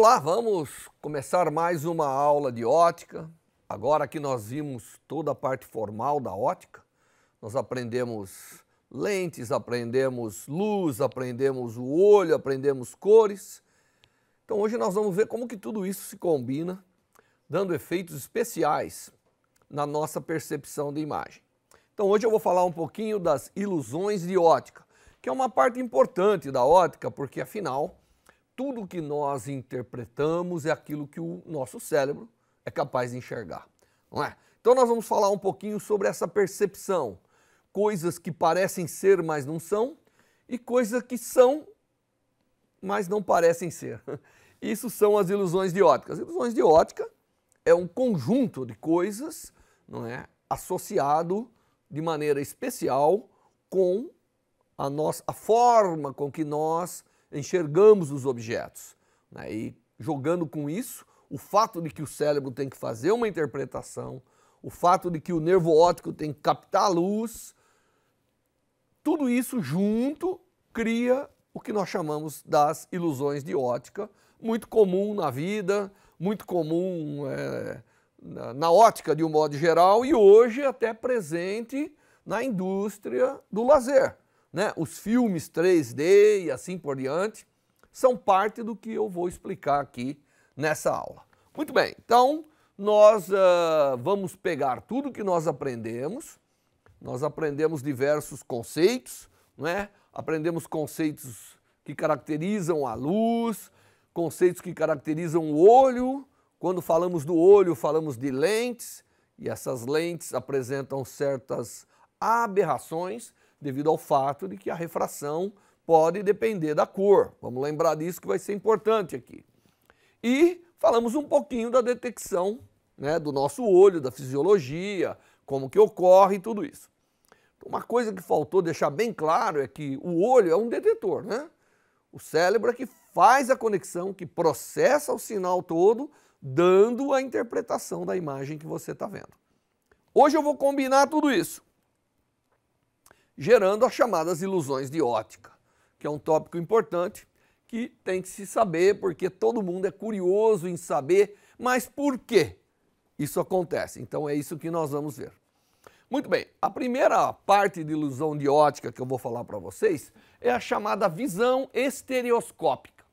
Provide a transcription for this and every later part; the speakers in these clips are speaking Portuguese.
Olá, vamos começar mais uma aula de ótica. Agora que nós vimos toda a parte formal da ótica, nós aprendemos lentes, aprendemos luz, aprendemos o olho, aprendemos cores. Então hoje nós vamos ver como que tudo isso se combina, dando efeitos especiais na nossa percepção de imagem. Então hoje eu vou falar um pouquinho das ilusões de ótica, que é uma parte importante da ótica, porque afinal tudo que nós interpretamos é aquilo que o nosso cérebro é capaz de enxergar, não é? Então nós vamos falar um pouquinho sobre essa percepção, coisas que parecem ser, mas não são, e coisas que são, mas não parecem ser. Isso são as ilusões de ótica. As ilusões de ótica é um conjunto de coisas, não é, associado de maneira especial com a nossa a forma com que nós enxergamos os objetos. Né? E jogando com isso, o fato de que o cérebro tem que fazer uma interpretação, o fato de que o nervo óptico tem que captar a luz, tudo isso junto cria o que nós chamamos das ilusões de ótica, muito comum na vida, muito comum é, na, na ótica de um modo geral e hoje até presente na indústria do lazer né, os filmes 3D e assim por diante, são parte do que eu vou explicar aqui nessa aula. Muito bem, então nós uh, vamos pegar tudo que nós aprendemos, nós aprendemos diversos conceitos, né? aprendemos conceitos que caracterizam a luz, conceitos que caracterizam o olho, quando falamos do olho, falamos de lentes, e essas lentes apresentam certas aberrações, devido ao fato de que a refração pode depender da cor. Vamos lembrar disso que vai ser importante aqui. E falamos um pouquinho da detecção né, do nosso olho, da fisiologia, como que ocorre e tudo isso. Então, uma coisa que faltou deixar bem claro é que o olho é um detetor, né? O cérebro é que faz a conexão, que processa o sinal todo, dando a interpretação da imagem que você está vendo. Hoje eu vou combinar tudo isso gerando as chamadas ilusões de ótica, que é um tópico importante que tem que se saber, porque todo mundo é curioso em saber, mas por que isso acontece? Então é isso que nós vamos ver. Muito bem, a primeira parte de ilusão de ótica que eu vou falar para vocês é a chamada visão estereoscópica.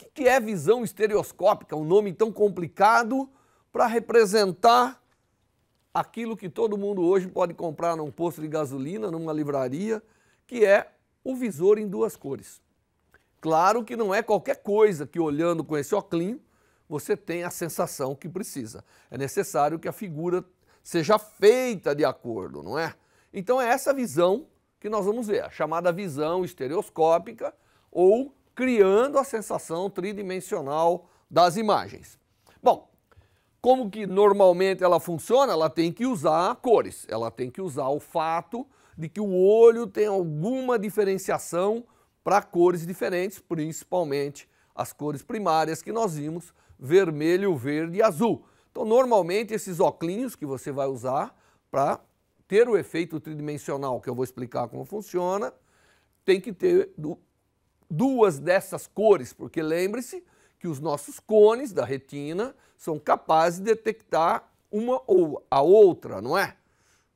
O que é visão estereoscópica? Um nome tão complicado para representar aquilo que todo mundo hoje pode comprar num posto de gasolina, numa livraria, que é o visor em duas cores. Claro que não é qualquer coisa que olhando com esse óculos você tem a sensação que precisa. É necessário que a figura seja feita de acordo, não é? Então é essa visão que nós vamos ver, a chamada visão estereoscópica ou criando a sensação tridimensional das imagens. Bom, como que normalmente ela funciona? Ela tem que usar cores, ela tem que usar o fato de que o olho tem alguma diferenciação para cores diferentes, principalmente as cores primárias que nós vimos, vermelho, verde e azul. Então, normalmente, esses oclinhos que você vai usar para ter o efeito tridimensional, que eu vou explicar como funciona, tem que ter duas dessas cores, porque lembre-se que os nossos cones da retina são capazes de detectar uma ou a outra, não é?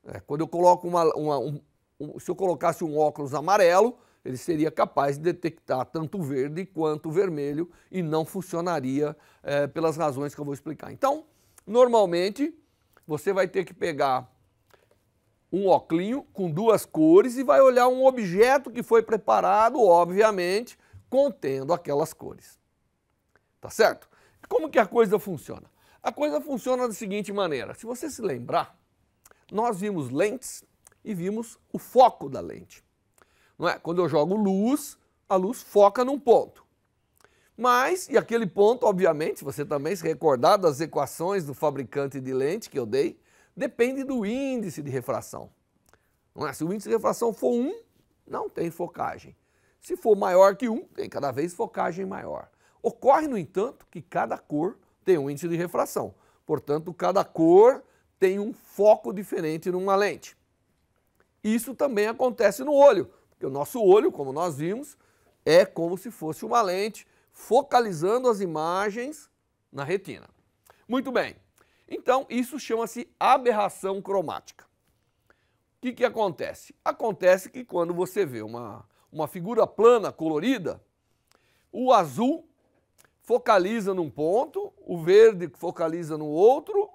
é quando eu coloco uma, uma um, um, se eu colocasse um óculos amarelo, ele seria capaz de detectar tanto verde quanto vermelho e não funcionaria é, pelas razões que eu vou explicar. Então, normalmente você vai ter que pegar um óculos com duas cores e vai olhar um objeto que foi preparado, obviamente, contendo aquelas cores. Tá certo? Como que a coisa funciona? A coisa funciona da seguinte maneira: se você se lembrar, nós vimos lentes e vimos o foco da lente. Não é? Quando eu jogo luz, a luz foca num ponto. Mas, e aquele ponto, obviamente, você também se recordar das equações do fabricante de lente que eu dei, depende do índice de refração. Não é? Se o índice de refração for 1, não tem focagem. Se for maior que 1, tem cada vez focagem maior. Ocorre, no entanto, que cada cor tem um índice de refração. Portanto, cada cor tem um foco diferente numa lente. Isso também acontece no olho, porque o nosso olho, como nós vimos, é como se fosse uma lente focalizando as imagens na retina. Muito bem, então isso chama-se aberração cromática. O que, que acontece? Acontece que quando você vê uma, uma figura plana, colorida, o azul focaliza num ponto, o verde focaliza no outro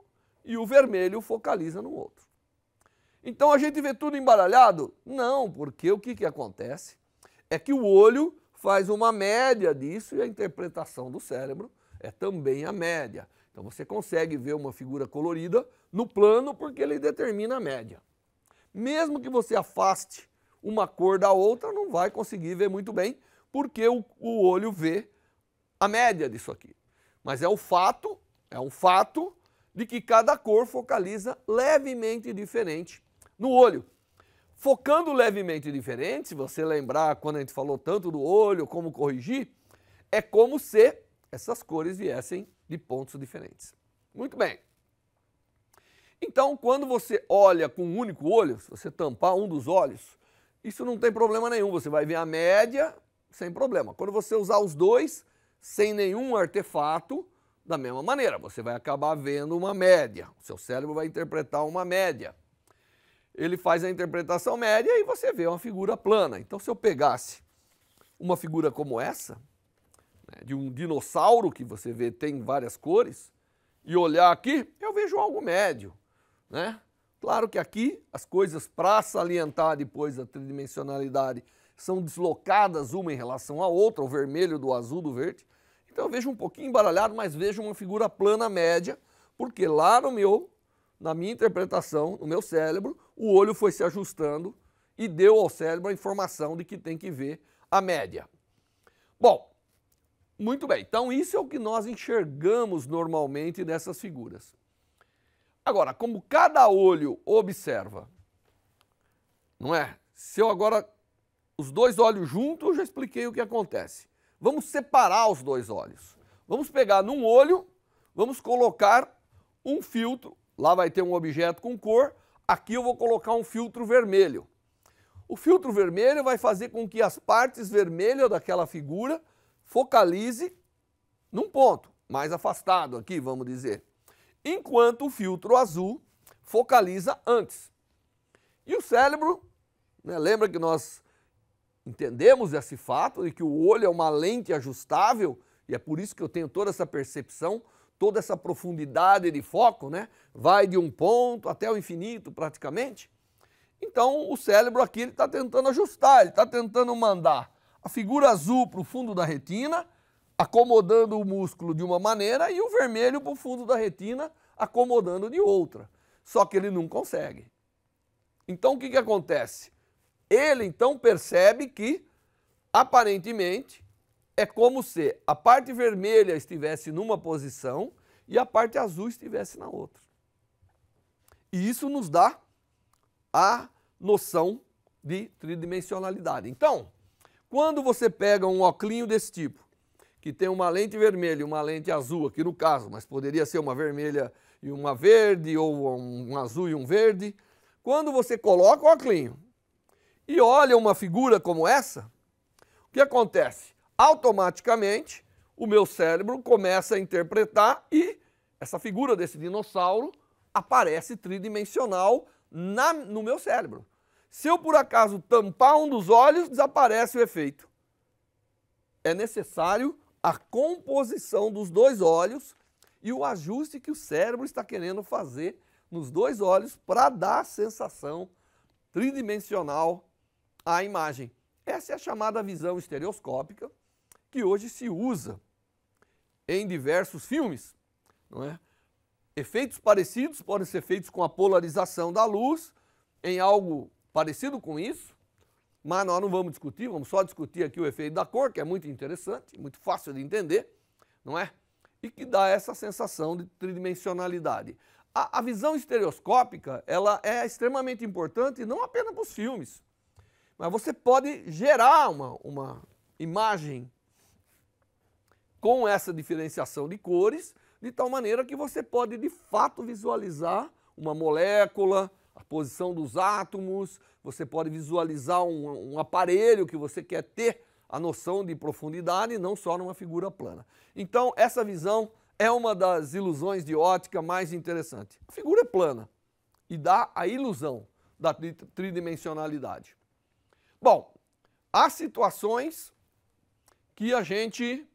e o vermelho focaliza no outro. Então a gente vê tudo embaralhado? Não, porque o que, que acontece? É que o olho faz uma média disso e a interpretação do cérebro é também a média. Então você consegue ver uma figura colorida no plano porque ele determina a média. Mesmo que você afaste uma cor da outra, não vai conseguir ver muito bem, porque o, o olho vê a média disso aqui. Mas é o fato, é um fato de que cada cor focaliza levemente diferente no olho. Focando levemente diferente, se você lembrar quando a gente falou tanto do olho, como corrigir, é como se essas cores viessem de pontos diferentes. Muito bem. Então, quando você olha com um único olho, se você tampar um dos olhos, isso não tem problema nenhum, você vai ver a média sem problema. Quando você usar os dois, sem nenhum artefato, da mesma maneira, você vai acabar vendo uma média. O seu cérebro vai interpretar uma média. Ele faz a interpretação média e você vê uma figura plana. Então, se eu pegasse uma figura como essa, né, de um dinossauro que você vê tem várias cores, e olhar aqui, eu vejo algo médio, né? Claro que aqui as coisas para salientar depois a tridimensionalidade são deslocadas uma em relação à outra, o vermelho do azul do verde. Então eu vejo um pouquinho embaralhado, mas vejo uma figura plana média, porque lá no meu, na minha interpretação, no meu cérebro, o olho foi se ajustando e deu ao cérebro a informação de que tem que ver a média. Bom, muito bem. Então isso é o que nós enxergamos normalmente dessas figuras. Agora, como cada olho observa, não é? Se eu agora os dois olhos juntos, eu já expliquei o que acontece. Vamos separar os dois olhos. Vamos pegar num olho, vamos colocar um filtro, lá vai ter um objeto com cor, aqui eu vou colocar um filtro vermelho. O filtro vermelho vai fazer com que as partes vermelhas daquela figura focalize num ponto, mais afastado aqui, vamos dizer. Enquanto o filtro azul focaliza antes. E o cérebro, né, lembra que nós entendemos esse fato de que o olho é uma lente ajustável e é por isso que eu tenho toda essa percepção, toda essa profundidade de foco, né? Vai de um ponto até o infinito praticamente. Então o cérebro aqui está tentando ajustar, ele está tentando mandar a figura azul para o fundo da retina, acomodando o músculo de uma maneira e o vermelho para o fundo da retina, acomodando de outra. Só que ele não consegue. Então o que, que acontece? Ele então percebe que, aparentemente, é como se a parte vermelha estivesse numa posição e a parte azul estivesse na outra. E isso nos dá a noção de tridimensionalidade. Então, quando você pega um oclinho desse tipo, que tem uma lente vermelha e uma lente azul, aqui no caso, mas poderia ser uma vermelha e uma verde, ou um azul e um verde, quando você coloca o oclinho e olha uma figura como essa, o que acontece? Automaticamente, o meu cérebro começa a interpretar e essa figura desse dinossauro aparece tridimensional na, no meu cérebro. Se eu por acaso tampar um dos olhos, desaparece o efeito. É necessário a composição dos dois olhos e o ajuste que o cérebro está querendo fazer nos dois olhos para dar a sensação tridimensional a imagem. Essa é a chamada visão estereoscópica que hoje se usa em diversos filmes, não é? Efeitos parecidos podem ser feitos com a polarização da luz em algo parecido com isso, mas nós não vamos discutir, vamos só discutir aqui o efeito da cor, que é muito interessante, muito fácil de entender, não é? E que dá essa sensação de tridimensionalidade. A, a visão estereoscópica, ela é extremamente importante não apenas para os filmes, mas você pode gerar uma, uma imagem com essa diferenciação de cores, de tal maneira que você pode de fato visualizar uma molécula, a posição dos átomos, você pode visualizar um, um aparelho que você quer ter a noção de profundidade, não só numa figura plana. Então, essa visão é uma das ilusões de ótica mais interessante. A figura é plana e dá a ilusão da tridimensionalidade. Bom, há situações que a gente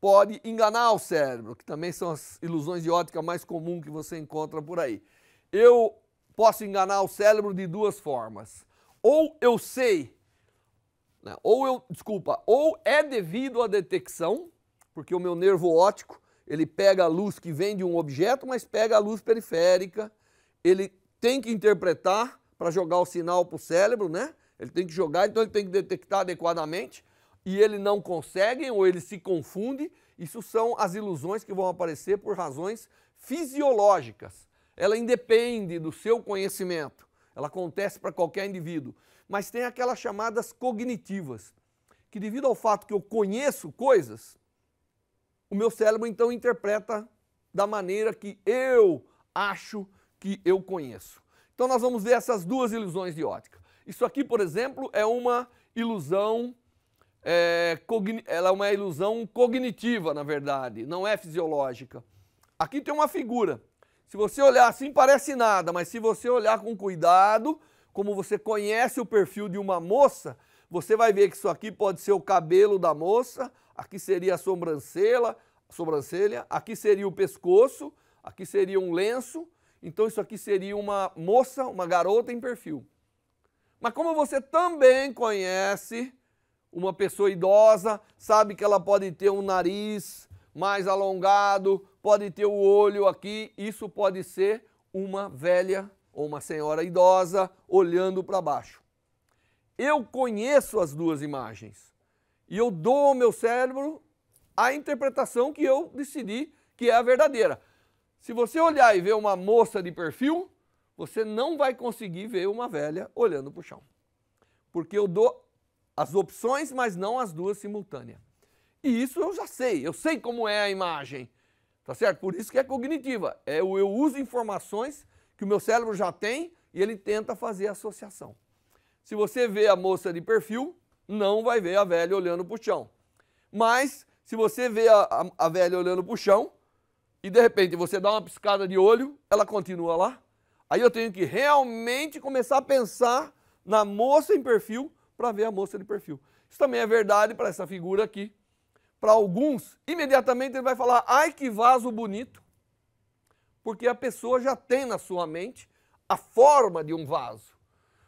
pode enganar o cérebro, que também são as ilusões de ótica mais comum que você encontra por aí. Eu posso enganar o cérebro de duas formas. Ou eu sei, né, ou eu, desculpa, ou é devido à detecção, porque o meu nervo óptico, ele pega a luz que vem de um objeto, mas pega a luz periférica, ele tem que interpretar para jogar o sinal para o cérebro, né? Ele tem que jogar, então ele tem que detectar adequadamente e ele não consegue ou ele se confunde. Isso são as ilusões que vão aparecer por razões fisiológicas. Ela independe do seu conhecimento. Ela acontece para qualquer indivíduo. Mas tem aquelas chamadas cognitivas, que devido ao fato que eu conheço coisas, o meu cérebro então interpreta da maneira que eu acho que eu conheço. Então nós vamos ver essas duas ilusões de ótica. Isso aqui, por exemplo, é uma ilusão, é, ela é uma ilusão cognitiva, na verdade, não é fisiológica. Aqui tem uma figura. Se você olhar assim, parece nada, mas se você olhar com cuidado, como você conhece o perfil de uma moça, você vai ver que isso aqui pode ser o cabelo da moça, aqui seria a sobrancelha, sobrancelha, aqui seria o pescoço, aqui seria um lenço. Então isso aqui seria uma moça, uma garota em perfil. Mas como você também conhece uma pessoa idosa, sabe que ela pode ter um nariz mais alongado, pode ter o olho aqui, isso pode ser uma velha ou uma senhora idosa olhando para baixo. Eu conheço as duas imagens e eu dou ao meu cérebro a interpretação que eu decidi que é a verdadeira. Se você olhar e ver uma moça de perfil, você não vai conseguir ver uma velha olhando para o chão. Porque eu dou as opções, mas não as duas simultâneas. E isso eu já sei, eu sei como é a imagem. Tá certo? Por isso que é cognitiva. É eu, eu uso informações que o meu cérebro já tem e ele tenta fazer associação. Se você vê a moça de perfil, não vai ver a velha olhando para o chão. Mas se você vê a, a, a velha olhando para o chão e de repente você dá uma piscada de olho, ela continua lá, Aí eu tenho que realmente começar a pensar na moça em perfil para ver a moça de perfil. Isso também é verdade para essa figura aqui. Para alguns, imediatamente ele vai falar: ai que vaso bonito, porque a pessoa já tem na sua mente a forma de um vaso.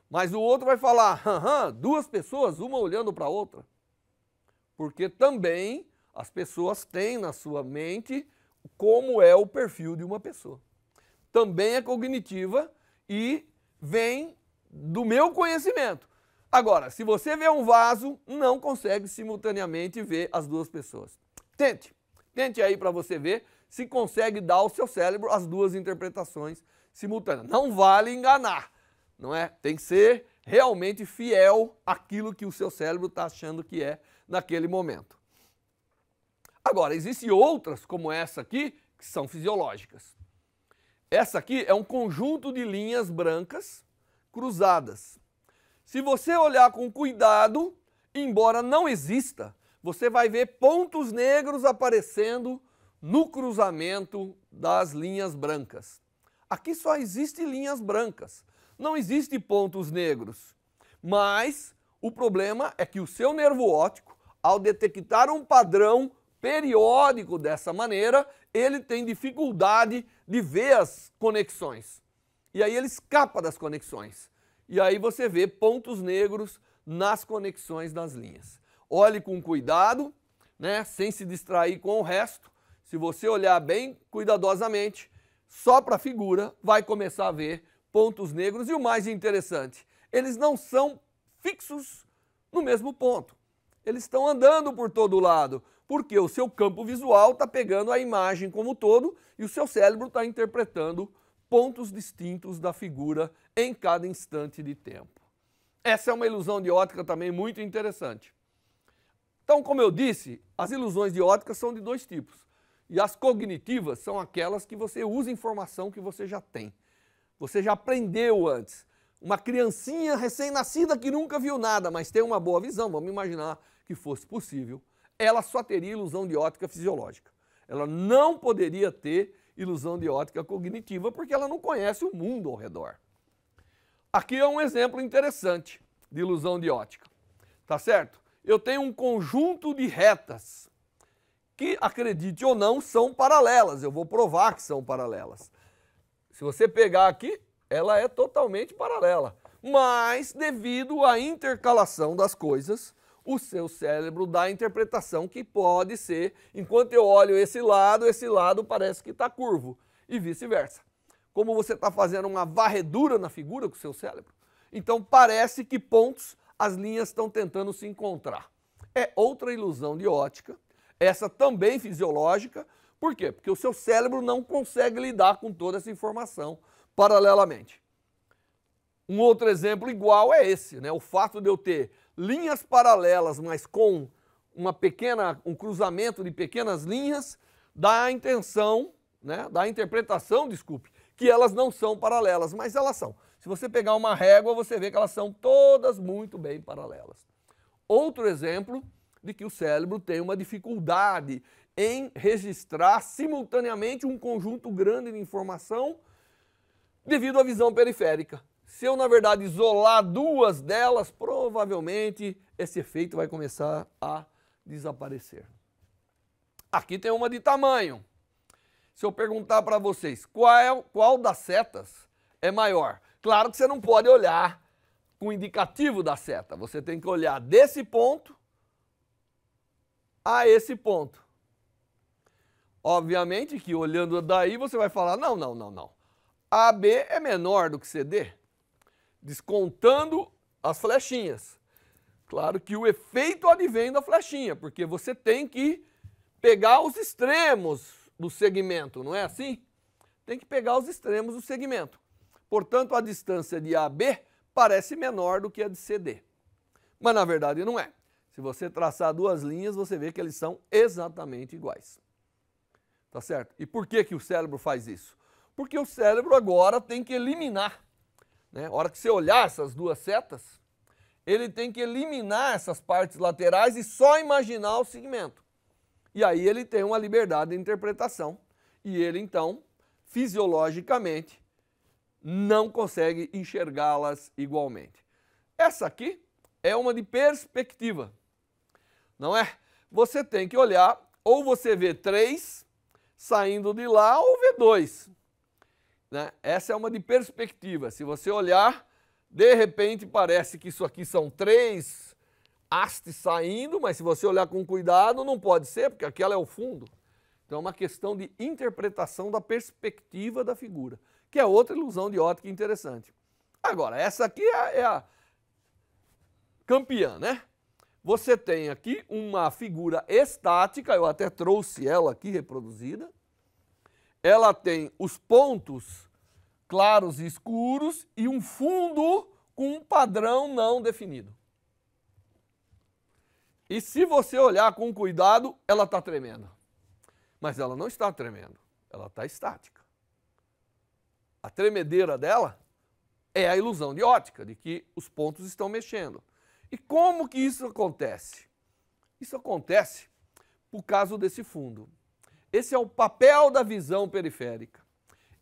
Mas o outro vai falar: duas pessoas, uma olhando para a outra. Porque também as pessoas têm na sua mente como é o perfil de uma pessoa também é cognitiva e vem do meu conhecimento. Agora, se você vê um vaso, não consegue simultaneamente ver as duas pessoas. Tente, tente aí para você ver se consegue dar ao seu cérebro as duas interpretações simultâneas. Não vale enganar, não é? Tem que ser realmente fiel àquilo que o seu cérebro está achando que é naquele momento. Agora, existem outras como essa aqui que são fisiológicas. Essa aqui é um conjunto de linhas brancas cruzadas. Se você olhar com cuidado, embora não exista, você vai ver pontos negros aparecendo no cruzamento das linhas brancas. Aqui só existem linhas brancas, não existem pontos negros. Mas o problema é que o seu nervo óptico, ao detectar um padrão periódico dessa maneira, ele tem dificuldade de ver as conexões. E aí ele escapa das conexões. E aí você vê pontos negros nas conexões das linhas. Olhe com cuidado, né, sem se distrair com o resto. Se você olhar bem cuidadosamente, só para a figura vai começar a ver pontos negros. E o mais interessante, eles não são fixos no mesmo ponto. Eles estão andando por todo lado porque o seu campo visual está pegando a imagem como um todo e o seu cérebro está interpretando pontos distintos da figura em cada instante de tempo. Essa é uma ilusão de ótica também muito interessante. Então, como eu disse, as ilusões de ótica são de dois tipos. E as cognitivas são aquelas que você usa informação que você já tem. Você já aprendeu antes. Uma criancinha recém-nascida que nunca viu nada, mas tem uma boa visão, vamos imaginar que fosse possível ela só teria ilusão de ótica fisiológica. Ela não poderia ter ilusão de ótica cognitiva porque ela não conhece o mundo ao redor. Aqui é um exemplo interessante de ilusão de ótica. Tá certo? Eu tenho um conjunto de retas que, acredite ou não, são paralelas. Eu vou provar que são paralelas. Se você pegar aqui, ela é totalmente paralela. Mas, devido à intercalação das coisas, o seu cérebro dá a interpretação que pode ser, enquanto eu olho esse lado, esse lado parece que está curvo, e vice-versa. Como você está fazendo uma varredura na figura com o seu cérebro, então parece que pontos as linhas estão tentando se encontrar. É outra ilusão de ótica, essa também fisiológica. Por quê? Porque o seu cérebro não consegue lidar com toda essa informação paralelamente. Um outro exemplo igual é esse, né? O fato de eu ter linhas paralelas, mas com uma pequena, um cruzamento de pequenas linhas, dá a intenção, né, dá a interpretação, desculpe, que elas não são paralelas, mas elas são. Se você pegar uma régua, você vê que elas são todas muito bem paralelas. Outro exemplo de que o cérebro tem uma dificuldade em registrar simultaneamente um conjunto grande de informação devido à visão periférica. Se eu, na verdade, isolar duas delas, provavelmente esse efeito vai começar a desaparecer. Aqui tem uma de tamanho. Se eu perguntar para vocês qual, é qual das setas é maior, claro que você não pode olhar com o indicativo da seta. Você tem que olhar desse ponto a esse ponto. Obviamente que olhando daí você vai falar: não, não, não, não. AB é menor do que CD descontando as flechinhas. Claro que o efeito advém da flechinha, porque você tem que pegar os extremos do segmento, não é assim? Tem que pegar os extremos do segmento. Portanto, a distância de AB parece menor do que a de CD. Mas na verdade não é. Se você traçar duas linhas, você vê que eles são exatamente iguais. Tá certo? E por que, que o cérebro faz isso? Porque o cérebro agora tem que eliminar né? A hora que você olhar essas duas setas, ele tem que eliminar essas partes laterais e só imaginar o segmento. E aí ele tem uma liberdade de interpretação e ele então, fisiologicamente, não consegue enxergá-las igualmente. Essa aqui é uma de perspectiva, não é? Você tem que olhar, ou você vê três saindo de lá, ou vê dois. Né? Essa é uma de perspectiva. Se você olhar, de repente parece que isso aqui são três hastes saindo, mas se você olhar com cuidado, não pode ser, porque aquela é o fundo. Então é uma questão de interpretação da perspectiva da figura, que é outra ilusão de ótica interessante. Agora, essa aqui é a, é a campeã, né? Você tem aqui uma figura estática, eu até trouxe ela aqui reproduzida, ela tem os pontos claros e escuros e um fundo com um padrão não definido. E se você olhar com cuidado, ela está tremendo. Mas ela não está tremendo, ela está estática. A tremedeira dela é a ilusão de ótica, de que os pontos estão mexendo. E como que isso acontece? Isso acontece por causa desse fundo. Esse é o papel da visão periférica.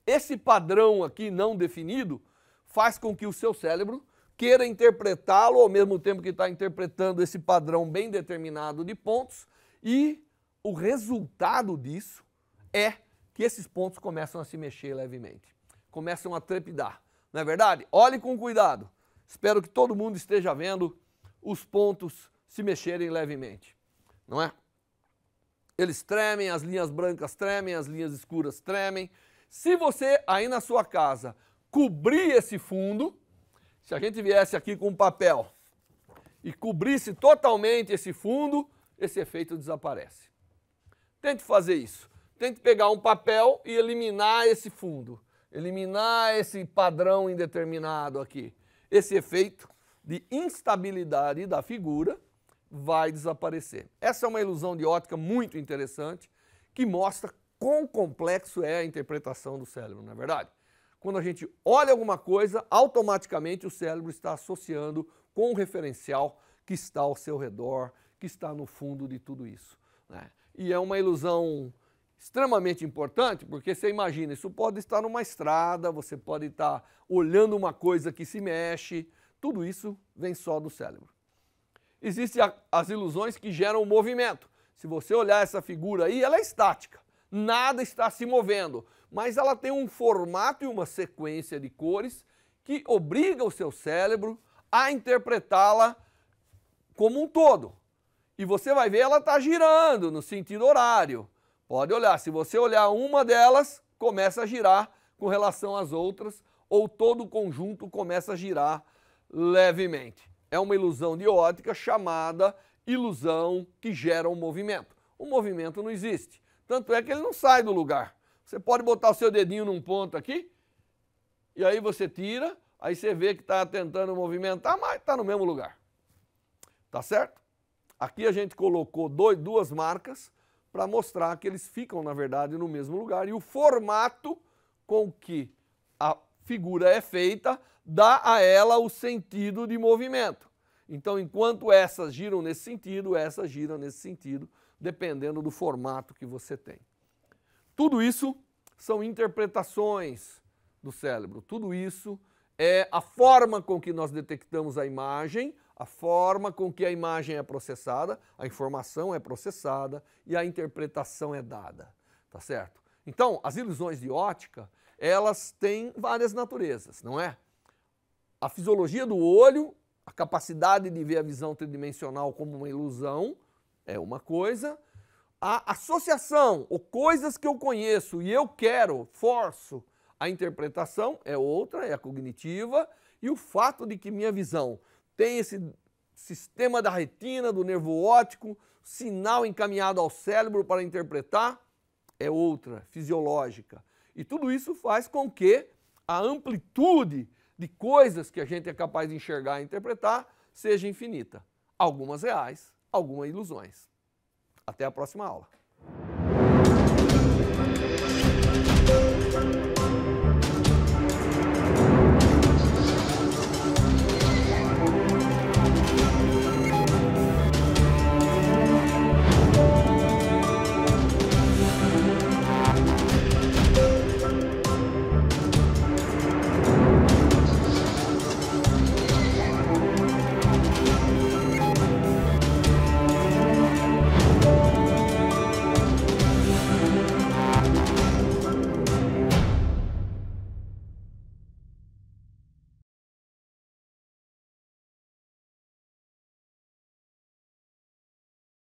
Esse padrão aqui não definido faz com que o seu cérebro queira interpretá-lo ao mesmo tempo que está interpretando esse padrão bem determinado de pontos e o resultado disso é que esses pontos começam a se mexer levemente, começam a trepidar. Não é verdade? Olhe com cuidado. Espero que todo mundo esteja vendo os pontos se mexerem levemente, não é? Eles tremem, as linhas brancas tremem, as linhas escuras tremem. Se você aí na sua casa cobrir esse fundo, se a gente viesse aqui com um papel e cobrisse totalmente esse fundo, esse efeito desaparece. Tente fazer isso. Tente pegar um papel e eliminar esse fundo, eliminar esse padrão indeterminado aqui, esse efeito de instabilidade da figura vai desaparecer. Essa é uma ilusão de ótica muito interessante que mostra quão complexo é a interpretação do cérebro, não é verdade? Quando a gente olha alguma coisa, automaticamente o cérebro está associando com o referencial que está ao seu redor, que está no fundo de tudo isso. Né? E é uma ilusão extremamente importante, porque você imagina, isso pode estar numa estrada, você pode estar olhando uma coisa que se mexe, tudo isso vem só do cérebro. Existem as ilusões que geram o movimento. Se você olhar essa figura aí, ela é estática. Nada está se movendo, mas ela tem um formato e uma sequência de cores que obriga o seu cérebro a interpretá-la como um todo. E você vai ver, ela está girando no sentido horário. Pode olhar, se você olhar uma delas, começa a girar com relação às outras, ou todo o conjunto começa a girar levemente é uma ilusão de ótica chamada ilusão que gera um movimento. O movimento não existe. Tanto é que ele não sai do lugar. Você pode botar o seu dedinho num ponto aqui, e aí você tira, aí você vê que está tentando movimentar, mas está no mesmo lugar. Tá certo? Aqui a gente colocou dois, duas marcas para mostrar que eles ficam, na verdade, no mesmo lugar. E o formato com que a figura é feita dá a ela o sentido de movimento. Então, enquanto essas giram nesse sentido, essas giram nesse sentido, dependendo do formato que você tem. Tudo isso são interpretações do cérebro. Tudo isso é a forma com que nós detectamos a imagem, a forma com que a imagem é processada, a informação é processada e a interpretação é dada, tá certo? Então, as ilusões de ótica, elas têm várias naturezas, não é? a fisiologia do olho, a capacidade de ver a visão tridimensional como uma ilusão, é uma coisa. A associação, ou coisas que eu conheço e eu quero, forço a interpretação, é outra, é a cognitiva. E o fato de que minha visão tem esse sistema da retina, do nervo óptico, sinal encaminhado ao cérebro para interpretar, é outra, fisiológica. E tudo isso faz com que a amplitude de coisas que a gente é capaz de enxergar e interpretar seja infinita. Algumas reais, algumas ilusões. Até a próxima aula.